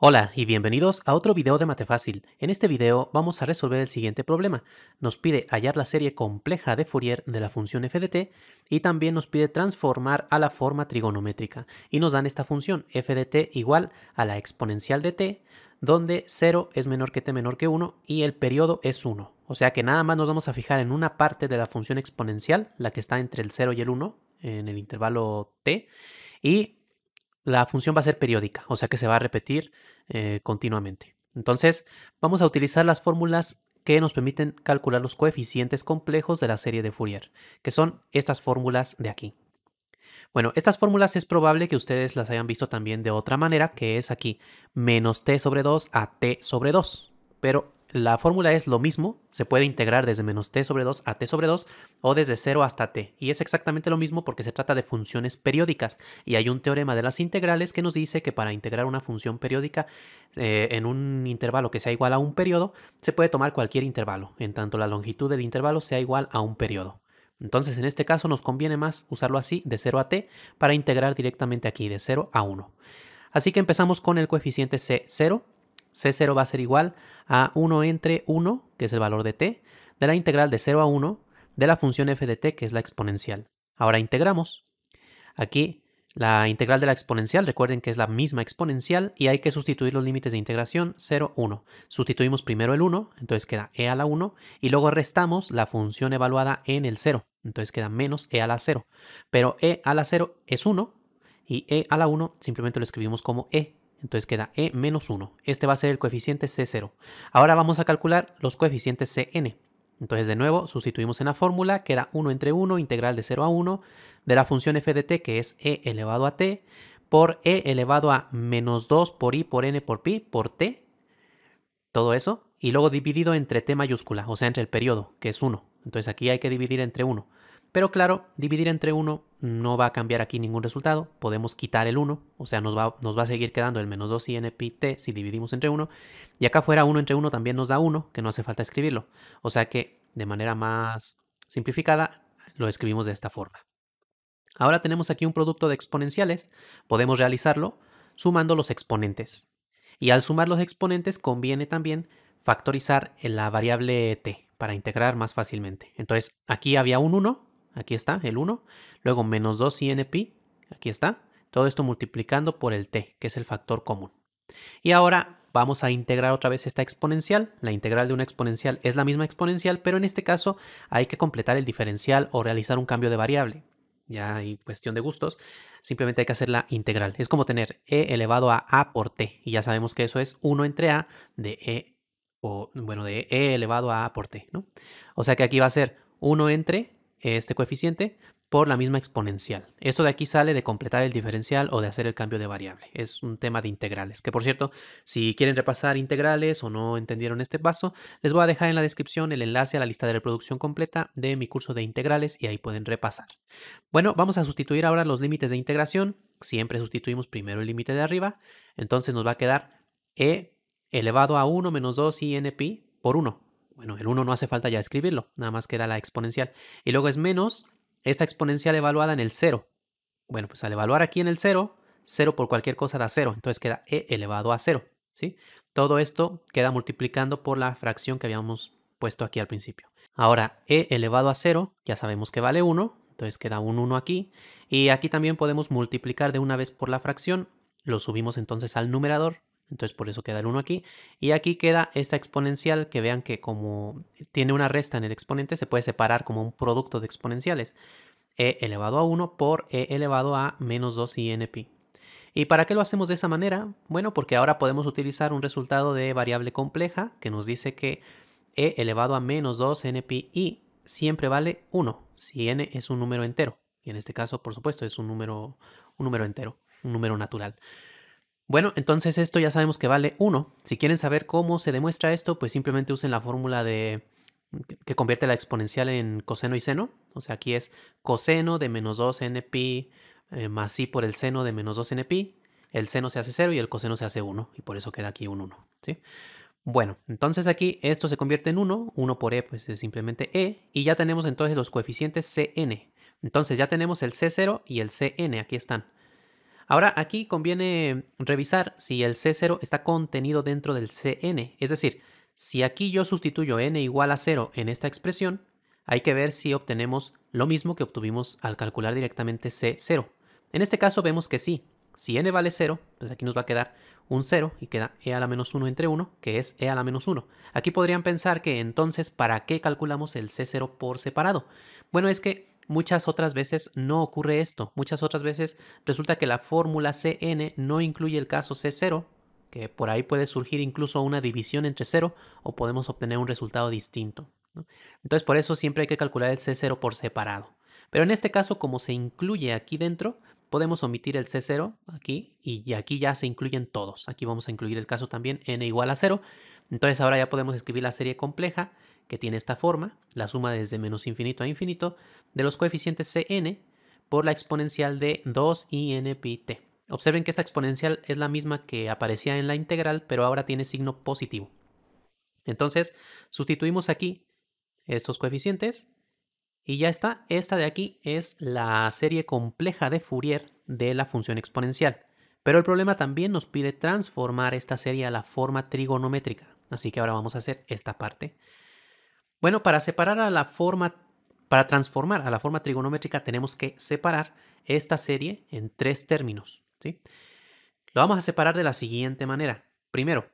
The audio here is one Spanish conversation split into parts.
Hola y bienvenidos a otro video de Mate Fácil. En este video vamos a resolver el siguiente problema. Nos pide hallar la serie compleja de Fourier de la función f de t y también nos pide transformar a la forma trigonométrica. Y nos dan esta función f de t igual a la exponencial de t, donde 0 es menor que t menor que 1 y el periodo es 1. O sea que nada más nos vamos a fijar en una parte de la función exponencial, la que está entre el 0 y el 1, en el intervalo t, y la función va a ser periódica, o sea que se va a repetir eh, continuamente. Entonces, vamos a utilizar las fórmulas que nos permiten calcular los coeficientes complejos de la serie de Fourier, que son estas fórmulas de aquí. Bueno, estas fórmulas es probable que ustedes las hayan visto también de otra manera, que es aquí, menos t sobre 2 a t sobre 2, pero la fórmula es lo mismo, se puede integrar desde menos t sobre 2 a t sobre 2 o desde 0 hasta t. Y es exactamente lo mismo porque se trata de funciones periódicas. Y hay un teorema de las integrales que nos dice que para integrar una función periódica eh, en un intervalo que sea igual a un periodo, se puede tomar cualquier intervalo, en tanto la longitud del intervalo sea igual a un periodo. Entonces en este caso nos conviene más usarlo así, de 0 a t, para integrar directamente aquí, de 0 a 1. Así que empezamos con el coeficiente c0, C0 va a ser igual a 1 entre 1, que es el valor de t, de la integral de 0 a 1 de la función f de t, que es la exponencial. Ahora integramos. Aquí la integral de la exponencial, recuerden que es la misma exponencial y hay que sustituir los límites de integración 0, 1. Sustituimos primero el 1, entonces queda e a la 1 y luego restamos la función evaluada en el 0, entonces queda menos e a la 0. Pero e a la 0 es 1 y e a la 1 simplemente lo escribimos como e. Entonces queda E menos 1. Este va a ser el coeficiente C0. Ahora vamos a calcular los coeficientes Cn. Entonces de nuevo sustituimos en la fórmula, queda 1 entre 1, integral de 0 a 1, de la función f de t que es e elevado a t, por e elevado a menos 2 por i por n por pi por t, todo eso, y luego dividido entre t mayúscula, o sea, entre el periodo, que es 1. Entonces aquí hay que dividir entre 1. Pero claro, dividir entre 1 no va a cambiar aquí ningún resultado. Podemos quitar el 1, o sea, nos va, nos va a seguir quedando el menos 2 t si dividimos entre 1. Y acá fuera 1 entre 1 también nos da 1, que no hace falta escribirlo. O sea que de manera más simplificada lo escribimos de esta forma. Ahora tenemos aquí un producto de exponenciales. Podemos realizarlo sumando los exponentes. Y al sumar los exponentes conviene también factorizar en la variable t para integrar más fácilmente. Entonces aquí había un 1, aquí está, el 1. Luego menos 2 pi, aquí está. Todo esto multiplicando por el t, que es el factor común. Y ahora vamos a integrar otra vez esta exponencial. La integral de una exponencial es la misma exponencial, pero en este caso hay que completar el diferencial o realizar un cambio de variable. Ya hay cuestión de gustos. Simplemente hay que hacer la integral. Es como tener e elevado a a por t. Y ya sabemos que eso es 1 entre a de e, o bueno, de e elevado a a por t. ¿no? O sea que aquí va a ser 1 entre este coeficiente por la misma exponencial. esto de aquí sale de completar el diferencial o de hacer el cambio de variable. Es un tema de integrales, que por cierto, si quieren repasar integrales o no entendieron este paso, les voy a dejar en la descripción el enlace a la lista de reproducción completa de mi curso de integrales y ahí pueden repasar. Bueno, vamos a sustituir ahora los límites de integración. Siempre sustituimos primero el límite de arriba, entonces nos va a quedar e elevado a 1 menos 2 y por 1 bueno, el 1 no hace falta ya escribirlo, nada más queda la exponencial. Y luego es menos esta exponencial evaluada en el 0. Bueno, pues al evaluar aquí en el 0, 0 por cualquier cosa da 0, entonces queda e elevado a 0, ¿sí? Todo esto queda multiplicando por la fracción que habíamos puesto aquí al principio. Ahora, e elevado a 0, ya sabemos que vale 1, entonces queda un 1 aquí. Y aquí también podemos multiplicar de una vez por la fracción, lo subimos entonces al numerador entonces por eso queda el 1 aquí. Y aquí queda esta exponencial que vean que como tiene una resta en el exponente se puede separar como un producto de exponenciales. e elevado a 1 por e elevado a menos 2 y ¿Y para qué lo hacemos de esa manera? Bueno, porque ahora podemos utilizar un resultado de variable compleja que nos dice que e elevado a menos 2 y siempre vale 1 si n es un número entero. Y en este caso, por supuesto, es un número, un número entero, un número natural. Bueno, entonces esto ya sabemos que vale 1. Si quieren saber cómo se demuestra esto, pues simplemente usen la fórmula de mm, que convierte la exponencial en coseno y seno. O sea, aquí es coseno de menos 2npi eh, más i por el seno de menos 2npi. El seno se hace 0 y el coseno se hace 1. Y por eso queda aquí un 1. ¿sí? Bueno, entonces aquí esto se convierte en 1. 1 por e pues es simplemente e. Y ya tenemos entonces los coeficientes cn. Entonces ya tenemos el c0 y el cn. Aquí están. Ahora aquí conviene revisar si el C0 está contenido dentro del Cn, es decir, si aquí yo sustituyo n igual a 0 en esta expresión, hay que ver si obtenemos lo mismo que obtuvimos al calcular directamente C0. En este caso vemos que sí, si n vale 0, pues aquí nos va a quedar un 0 y queda e a la menos 1 entre 1, que es e a la menos 1. Aquí podrían pensar que entonces, ¿para qué calculamos el C0 por separado? Bueno, es que muchas otras veces no ocurre esto. Muchas otras veces resulta que la fórmula CN no incluye el caso C0, que por ahí puede surgir incluso una división entre 0 o podemos obtener un resultado distinto. Entonces por eso siempre hay que calcular el C0 por separado. Pero en este caso, como se incluye aquí dentro, podemos omitir el C0 aquí y aquí ya se incluyen todos. Aquí vamos a incluir el caso también n igual a 0. Entonces ahora ya podemos escribir la serie compleja que tiene esta forma, la suma desde menos infinito a infinito, de los coeficientes Cn por la exponencial de 2in pi t. Observen que esta exponencial es la misma que aparecía en la integral, pero ahora tiene signo positivo. Entonces, sustituimos aquí estos coeficientes y ya está. Esta de aquí es la serie compleja de Fourier de la función exponencial. Pero el problema también nos pide transformar esta serie a la forma trigonométrica. Así que ahora vamos a hacer esta parte. Bueno, para separar a la forma, para transformar a la forma trigonométrica tenemos que separar esta serie en tres términos. ¿sí? Lo vamos a separar de la siguiente manera. Primero,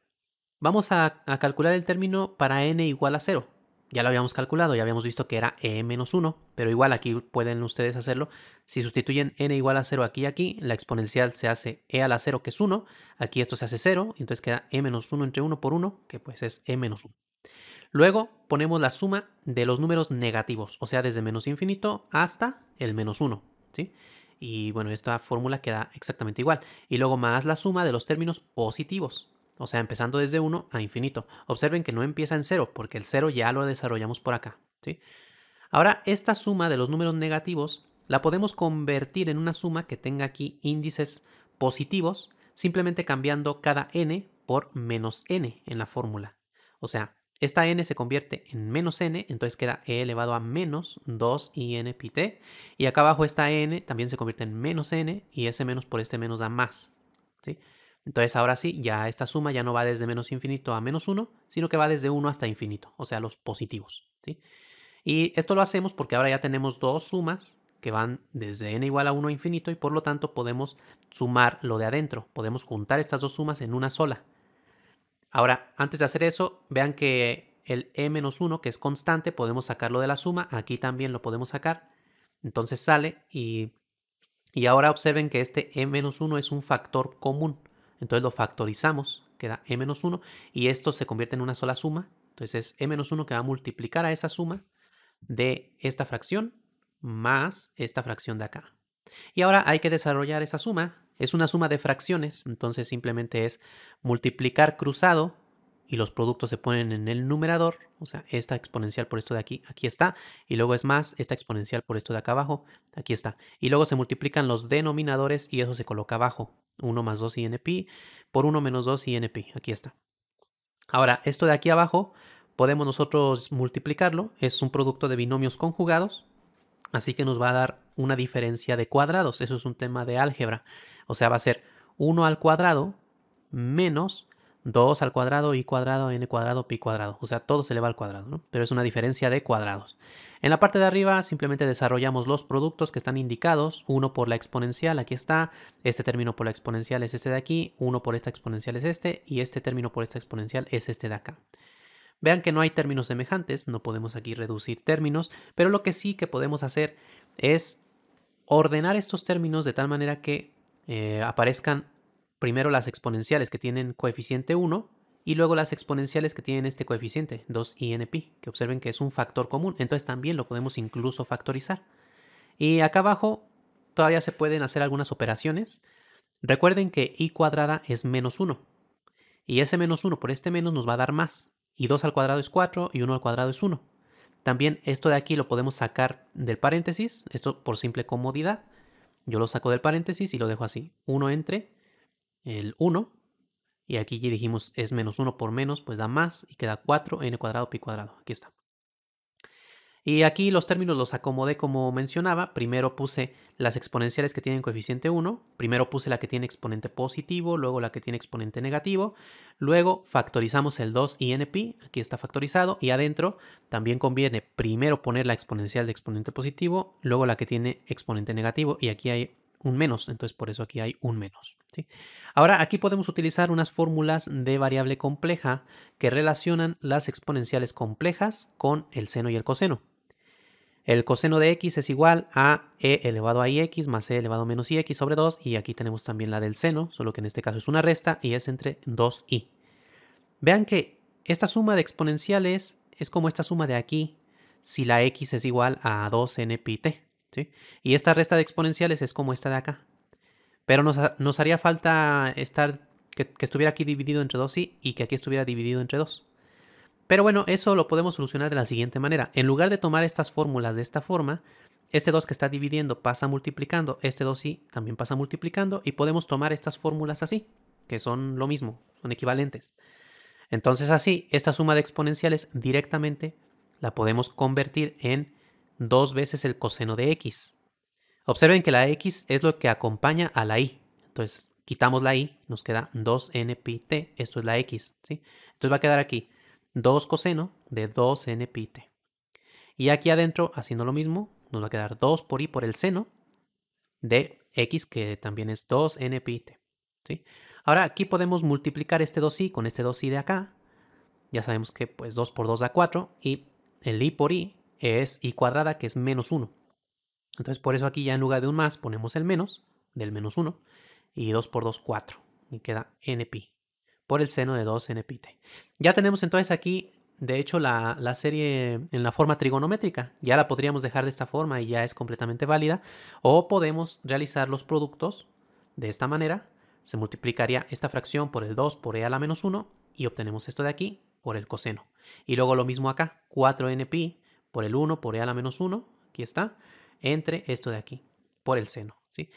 vamos a, calcular el término para n igual a 0. Ya lo habíamos calculado, ya habíamos visto que era e-1, pero igual aquí pueden ustedes hacerlo. Si sustituyen n igual a 0 aquí y aquí, la exponencial se hace e a la 0 que es 1, aquí esto se hace 0, entonces queda e-1 menos entre 1 por 1, que pues es e-1. Luego ponemos la suma de los números negativos, o sea, desde menos infinito hasta el menos 1, ¿sí? Y bueno, esta fórmula queda exactamente igual. Y luego más la suma de los términos positivos, o sea, empezando desde 1 a infinito. Observen que no empieza en 0, porque el 0 ya lo desarrollamos por acá, ¿sí? Ahora, esta suma de los números negativos la podemos convertir en una suma que tenga aquí índices positivos, simplemente cambiando cada n por menos n en la fórmula. O sea, esta n se convierte en menos n, entonces queda e elevado a menos 2in pi t. Y acá abajo esta n también se convierte en menos n y ese menos por este menos da más. ¿sí? Entonces ahora sí, ya esta suma ya no va desde menos infinito a menos 1, sino que va desde 1 hasta infinito, o sea, los positivos. Y esto lo hacemos porque ahora ya tenemos dos sumas que van desde n igual a 1 a infinito y por lo tanto podemos sumar lo de adentro. Podemos juntar estas dos sumas en una sola. Ahora, antes de hacer eso, vean que el e-1, que es constante, podemos sacarlo de la suma. Aquí también lo podemos sacar. Entonces sale y, y ahora observen que este e-1 es un factor común. Entonces lo factorizamos, queda e-1 y esto se convierte en una sola suma. Entonces es e-1 que va a multiplicar a esa suma de esta fracción más esta fracción de acá. Y ahora hay que desarrollar esa suma es una suma de fracciones, entonces simplemente es multiplicar cruzado y los productos se ponen en el numerador, o sea, esta exponencial por esto de aquí, aquí está, y luego es más esta exponencial por esto de acá abajo, aquí está, y luego se multiplican los denominadores y eso se coloca abajo, 1 más 2 INP por 1 menos 2 INP, aquí está. Ahora, esto de aquí abajo podemos nosotros multiplicarlo, es un producto de binomios conjugados, así que nos va a dar una diferencia de cuadrados, eso es un tema de álgebra. O sea, va a ser 1 al cuadrado menos 2 al cuadrado, y cuadrado, n cuadrado, pi cuadrado. O sea, todo se eleva va al cuadrado, ¿no? Pero es una diferencia de cuadrados. En la parte de arriba simplemente desarrollamos los productos que están indicados. 1 por la exponencial, aquí está. Este término por la exponencial es este de aquí. 1 por esta exponencial es este. Y este término por esta exponencial es este de acá. Vean que no hay términos semejantes, no podemos aquí reducir términos, pero lo que sí que podemos hacer es ordenar estos términos de tal manera que eh, aparezcan primero las exponenciales que tienen coeficiente 1 y luego las exponenciales que tienen este coeficiente, 2inp, que observen que es un factor común, entonces también lo podemos incluso factorizar. Y acá abajo todavía se pueden hacer algunas operaciones. Recuerden que i cuadrada es menos 1, y ese menos 1 por este menos nos va a dar más, y 2 al cuadrado es 4 y 1 al cuadrado es 1. También esto de aquí lo podemos sacar del paréntesis, esto por simple comodidad, yo lo saco del paréntesis y lo dejo así. 1 entre el 1. Y aquí dijimos es menos 1 por menos, pues da más y queda 4n cuadrado pi cuadrado. Aquí está. Y aquí los términos los acomodé como mencionaba. Primero puse las exponenciales que tienen coeficiente 1, primero puse la que tiene exponente positivo, luego la que tiene exponente negativo, luego factorizamos el 2 y aquí está factorizado, y adentro también conviene primero poner la exponencial de exponente positivo, luego la que tiene exponente negativo, y aquí hay un menos, entonces por eso aquí hay un menos. ¿sí? Ahora aquí podemos utilizar unas fórmulas de variable compleja que relacionan las exponenciales complejas con el seno y el coseno. El coseno de x es igual a e elevado a ix más e elevado a menos ix sobre 2 y aquí tenemos también la del seno, solo que en este caso es una resta y es entre 2i. Vean que esta suma de exponenciales es como esta suma de aquí si la x es igual a 2n pi t. Y esta resta de exponenciales es como esta de acá. Pero nos, haría falta estar que, que estuviera aquí dividido entre 2i y que aquí estuviera dividido entre 2. Pero bueno, eso lo podemos solucionar de la siguiente manera. En lugar de tomar estas fórmulas de esta forma, este 2 que está dividiendo pasa multiplicando, este 2i también pasa multiplicando y podemos tomar estas fórmulas así, que son lo mismo, son equivalentes. Entonces así, esta suma de exponenciales directamente la podemos convertir en 2 veces el coseno de x. Observen que la x es lo que acompaña a la y. Entonces quitamos la y, nos queda 2npi t, esto es la x. ¿sí? Entonces va a quedar aquí 2 coseno de 2n pi t. Y aquí adentro, haciendo lo mismo, nos va a quedar 2 por i por el seno de x, que también es 2n pi t. Ahora aquí podemos multiplicar este 2i con este 2i de acá. Ya sabemos que pues 2 por 2 da 4 y el i por i es i cuadrada, que es menos 1. Entonces por eso aquí ya en lugar de un más ponemos el menos del menos 1 y 2 por 2, 4 y queda n pi por el seno de 2 n pi Ya tenemos entonces aquí, de hecho, la, serie en la forma trigonométrica. Ya la podríamos dejar de esta forma y ya es completamente válida. O podemos realizar los productos de esta manera. Se multiplicaría esta fracción por el 2 por e a la menos 1 y obtenemos esto de aquí por el coseno. Y luego lo mismo acá, 4n por el 1 por e a la menos 1, aquí está, entre esto de aquí, por el seno. ¿sí?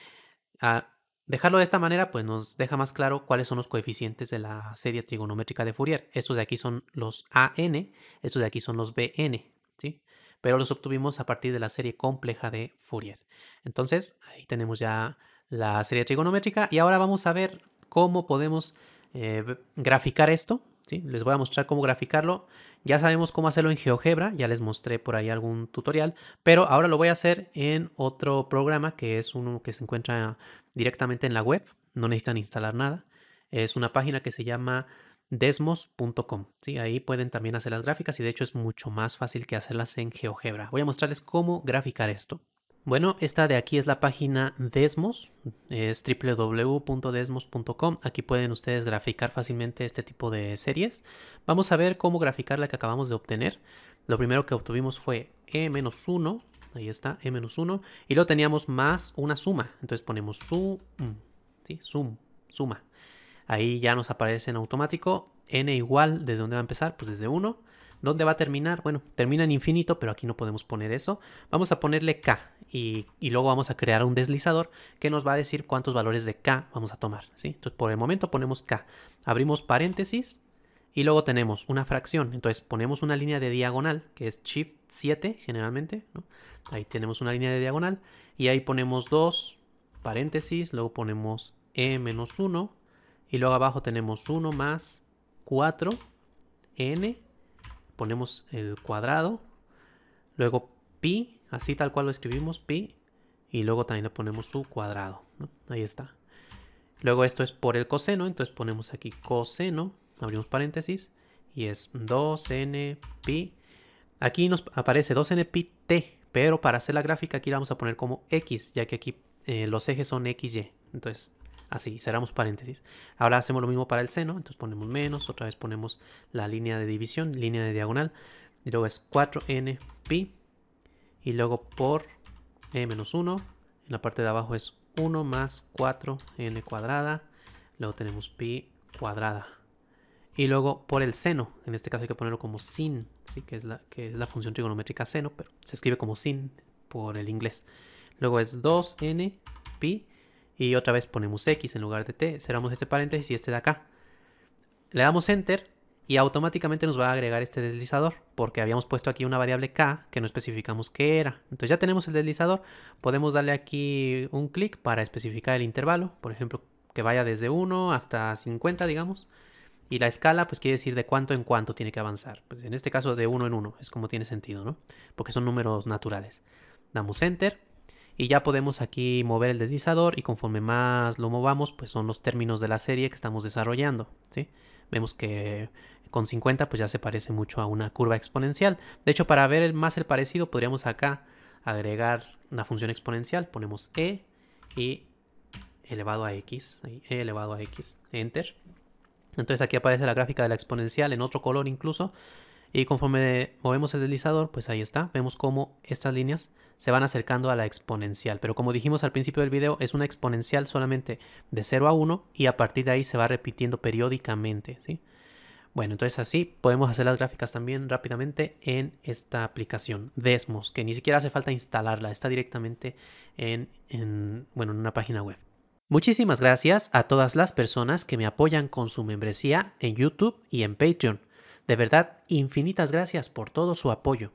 Ah, Dejarlo de esta manera pues nos deja más claro cuáles son los coeficientes de la serie trigonométrica de Fourier. Estos de aquí son los AN, estos de aquí son los BN, ¿sí? Pero los obtuvimos a partir de la serie compleja de Fourier. Entonces, ahí tenemos ya la serie trigonométrica y ahora vamos a ver cómo podemos eh, graficar esto les voy a mostrar cómo graficarlo. Ya sabemos cómo hacerlo en GeoGebra, ya les mostré por ahí algún tutorial, pero ahora lo voy a hacer en otro programa que es uno que se encuentra directamente en la web, no necesitan instalar nada. Es una página que se llama desmos.com. Ahí pueden también hacer las gráficas y de hecho es mucho más fácil que hacerlas en GeoGebra. Voy a mostrarles cómo graficar esto. Bueno, esta de aquí es la página Desmos, es www.desmos.com. Aquí pueden ustedes graficar fácilmente este tipo de series. Vamos a ver cómo graficar la que acabamos de obtener. Lo primero que obtuvimos fue E-1, ahí está, E-1, y luego teníamos más una suma. Entonces ponemos sum, mm, ¿sí? sum, suma. Ahí ya nos aparece en automático N igual, ¿desde dónde va a empezar? Pues desde 1 ¿Dónde va a terminar? Bueno, termina en infinito, pero aquí no podemos poner eso. Vamos a ponerle k y, luego vamos a crear un deslizador que nos va a decir cuántos valores de k vamos a tomar. Entonces, por el momento ponemos k. Abrimos paréntesis y luego tenemos una fracción. Entonces, ponemos una línea de diagonal, que es shift 7 generalmente. Ahí tenemos una línea de diagonal y ahí ponemos 2 paréntesis, luego ponemos e menos 1 y luego abajo tenemos 1 más 4 n ponemos el cuadrado, luego pi, así tal cual lo escribimos, pi, y luego también le ponemos su cuadrado, Ahí está. Luego esto es por el coseno, entonces ponemos aquí coseno, abrimos paréntesis, y es 2n pi. Aquí nos aparece 2n pi t, pero para hacer la gráfica aquí la vamos a poner como x, ya que aquí eh, los ejes son x y, Entonces Así, cerramos paréntesis. Ahora hacemos lo mismo para el seno, entonces ponemos menos, otra vez ponemos la línea de división, línea de diagonal, y luego es 4n pi, y luego por e menos 1, en la parte de abajo es 1 más 4n cuadrada, luego tenemos pi cuadrada. Y luego por el seno, en este caso hay que ponerlo como sin, ¿sí? que, es la, que es la función trigonométrica seno, pero se escribe como sin por el inglés. Luego es 2n pi y otra vez ponemos X en lugar de T, cerramos este paréntesis y este de acá. Le damos Enter y automáticamente nos va a agregar este deslizador, porque habíamos puesto aquí una variable K que no especificamos qué era. Entonces ya tenemos el deslizador, podemos darle aquí un clic para especificar el intervalo, por ejemplo, que vaya desde 1 hasta 50, digamos. Y la escala, pues quiere decir de cuánto en cuánto tiene que avanzar. Pues en este caso de 1 en 1, es como tiene sentido, ¿no? Porque son números naturales. Damos Enter y ya podemos aquí mover el deslizador y conforme más lo movamos pues son los términos de la serie que estamos desarrollando vemos que con 50 pues ya se parece mucho a una curva exponencial de hecho para ver más el parecido podríamos acá agregar una función exponencial ponemos e y elevado a x e elevado a x enter entonces aquí aparece la gráfica de la exponencial en otro color incluso y conforme movemos el deslizador, pues ahí está. Vemos cómo estas líneas se van acercando a la exponencial. Pero como dijimos al principio del video, es una exponencial solamente de 0 a 1 y a partir de ahí se va repitiendo periódicamente. ¿sí? Bueno, entonces así podemos hacer las gráficas también rápidamente en esta aplicación Desmos, que ni siquiera hace falta instalarla, está directamente en, bueno, en una página web. Muchísimas gracias a todas las personas que me apoyan con su membresía en YouTube y en Patreon. De verdad, infinitas gracias por todo su apoyo.